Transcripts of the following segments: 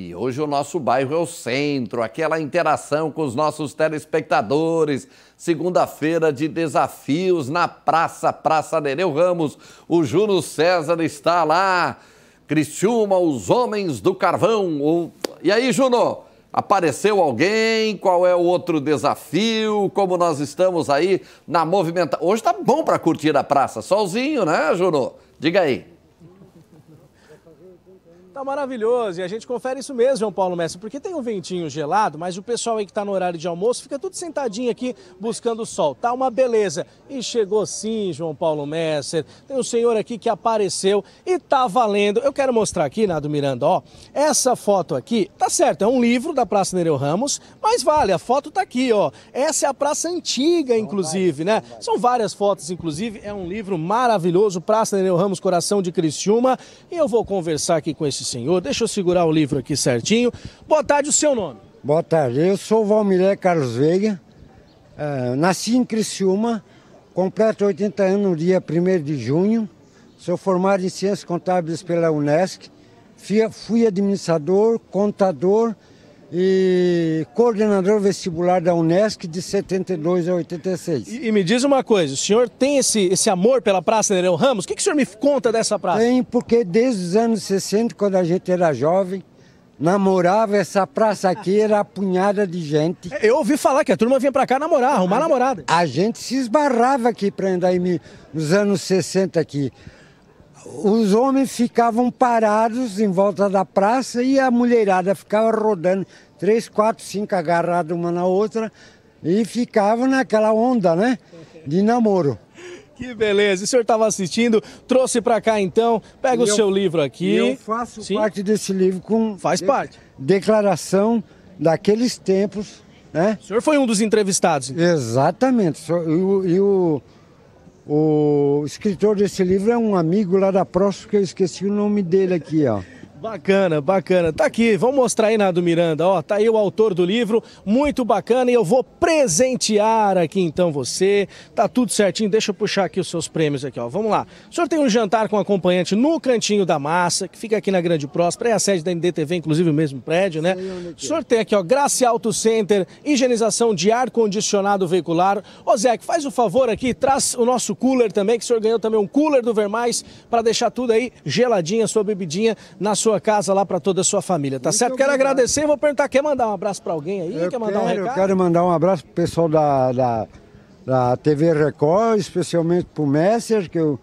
E hoje o nosso bairro é o centro, aquela interação com os nossos telespectadores. Segunda-feira de desafios na Praça, Praça Nereu Ramos. O Juno César está lá. Criciúma, os homens do carvão. O... E aí, Juno? Apareceu alguém? Qual é o outro desafio? Como nós estamos aí na movimentação? Hoje tá bom para curtir a praça, solzinho, né, Juno? Diga aí. Tá maravilhoso. E a gente confere isso mesmo, João Paulo Mestre, porque tem um ventinho gelado, mas o pessoal aí que tá no horário de almoço fica tudo sentadinho aqui buscando o sol. Tá uma beleza. E chegou sim, João Paulo Messer. Tem um senhor aqui que apareceu e tá valendo. Eu quero mostrar aqui, Nado Miranda, ó. Essa foto aqui, tá certo, é um livro da Praça Nereu Ramos, mas vale, a foto tá aqui, ó. Essa é a praça antiga, inclusive, né? São várias fotos, inclusive. É um livro maravilhoso, Praça Nereu Ramos, Coração de Criciúma. E eu vou conversar aqui com esse senhor. Deixa eu segurar o livro aqui certinho. Boa tarde, o seu nome. Boa tarde, eu sou Valmiré Carlos Veiga, uh, nasci em Criciúma, completo 80 anos no dia 1 de junho, sou formado em Ciências Contábeis pela Unesc, fui, fui administrador, contador, e coordenador vestibular da Unesc de 72 a 86. E, e, me diz uma coisa, o senhor tem esse, esse amor pela Praça Nereu Ramos? O que, que o senhor me conta dessa praça? Tem, porque desde os anos 60, quando a gente era jovem, namorava, essa praça aqui era apunhada de gente. É, eu ouvi falar que a turma vinha pra cá namorar, arrumar a, namorada. A gente se esbarrava aqui pra andar em, nos anos 60 aqui os homens ficavam parados em volta da praça e a mulherada ficava rodando, três, quatro, cinco agarradas uma na outra e ficavam naquela onda, né? De namoro. Que beleza. O senhor estava assistindo, trouxe para cá então. Pega e o eu, seu livro aqui. Eu faço Sim. parte desse livro com Faz de, parte. Declaração daqueles tempos, né? O senhor foi um dos entrevistados. Então. Exatamente. E o, e o o escritor desse livro é um amigo lá da próxima, que eu esqueci o nome dele aqui, ó. Bacana, bacana. Tá aqui, vamos mostrar aí, Nado Miranda. Ó, tá aí o autor do livro, muito bacana. E eu vou presentear aqui então você. Tá tudo certinho. Deixa eu puxar aqui os seus prêmios aqui, ó. Vamos lá. O senhor tem um jantar com acompanhante no Cantinho da Massa, que fica aqui na Grande Próspera, é a sede da NDTV, inclusive o mesmo prédio, né? É o é? senhor tem aqui, ó, Grace Auto Center, higienização de ar-condicionado veicular. Ô, Zé, faz o favor aqui, traz o nosso cooler também, que o senhor ganhou também um cooler do Vermais, para deixar tudo aí geladinha, sua bebidinha na sua sua casa lá para toda a sua família, tá Muito certo? Obrigado. Quero agradecer e vou perguntar, quer mandar um abraço para alguém aí? Eu quer mandar quero, um recado? Eu quero mandar um abraço pro pessoal da, da, da TV Record, especialmente pro Messer, que eu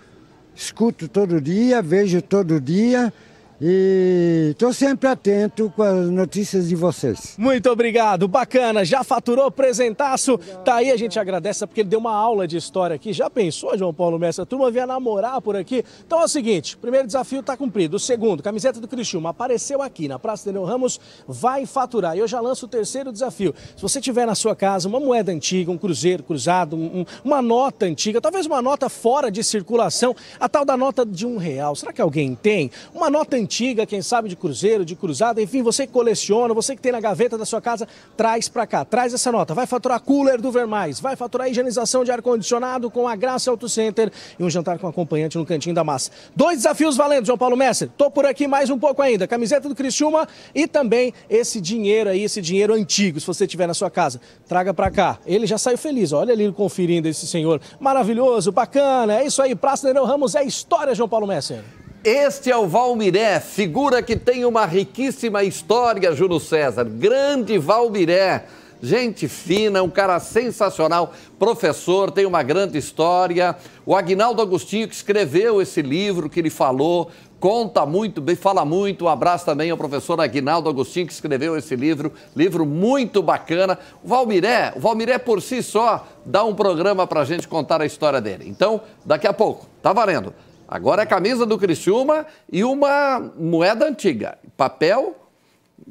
escuto todo dia, vejo todo dia. E estou sempre atento com as notícias de vocês. Muito obrigado, bacana. Já faturou presentaço. Tá aí, a gente agradece é porque ele deu uma aula de história aqui. Já pensou, João Paulo Mestre? A turma vinha namorar por aqui. Então é o seguinte: primeiro desafio está cumprido. O segundo, camiseta do Criciúma, apareceu aqui na Praça Daniel Ramos, vai faturar. E eu já lanço o terceiro desafio. Se você tiver na sua casa uma moeda antiga, um cruzeiro cruzado, um, uma nota antiga, talvez uma nota fora de circulação, a tal da nota de um real. Será que alguém tem? Uma nota antiga antiga, quem sabe de cruzeiro, de cruzada, enfim, você que coleciona, você que tem na gaveta da sua casa, traz para cá, traz essa nota. Vai faturar cooler do Vermais, vai faturar higienização de ar-condicionado com a Graça Auto Center e um jantar com acompanhante no Cantinho da Massa. Dois desafios valendo, João Paulo Messer, Tô por aqui mais um pouco ainda. Camiseta do Criciúma e também esse dinheiro aí, esse dinheiro antigo, se você tiver na sua casa, traga para cá. Ele já saiu feliz, olha ali conferindo esse senhor. Maravilhoso, bacana, é isso aí. Praça Nereu Ramos é história, João Paulo Messer. Este é o Valmiré, figura que tem uma riquíssima história, Júlio César. Grande Valmiré, gente fina, um cara sensacional, professor, tem uma grande história. O Agnaldo Agostinho, que escreveu esse livro que ele falou, conta muito bem, fala muito. Um abraço também ao professor Agnaldo Agostinho, que escreveu esse livro, livro muito bacana. O Valmiré, o Valmiré por si só dá um programa para a gente contar a história dele. Então, daqui a pouco, tá valendo. Agora é camisa do Criciúma e uma moeda antiga, papel,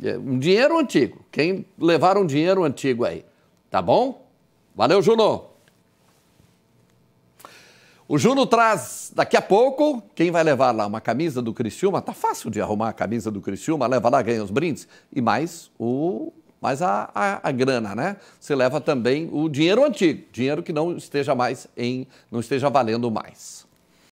é, um dinheiro antigo. Quem levar um dinheiro antigo aí, tá bom? Valeu, Juno! O Juno traz daqui a pouco quem vai levar lá uma camisa do Criciúma. Tá fácil de arrumar a camisa do Criciúma, leva lá, ganha os brindes e mais o mais a, a, a, grana, né? Você leva também o dinheiro antigo, dinheiro que não esteja mais em não esteja valendo mais.